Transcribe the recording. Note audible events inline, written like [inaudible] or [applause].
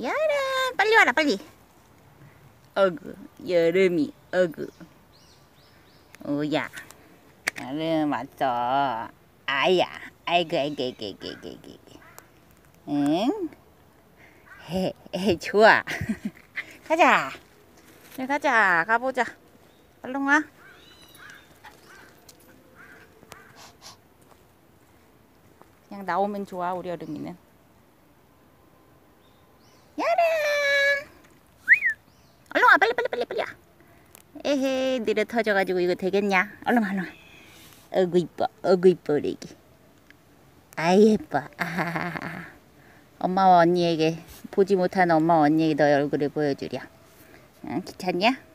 야름 빨리 와라 빨리 어그 여름이 어그 오야 여름 왔어 아야 아이고 아이고 아이고 아이고 아이고 아이고 응? 해, 해 좋아 [laughs] 가자 이 가자 가보자 얼른 와 그냥 나오면 좋아 우리 여름이는 빨리 빨리 빨리 빨리야. 에헤 느려 터져가지고 이거 되겠냐? 얼른 얼른. 어구 이뻐 어구 이뻐 우리 애기. 아이 예뻐. 아하하하. 엄마와 언니에게 보지 못하 엄마와 언니에게 너의 얼굴을 보여주랴. 응, 귀찮냐?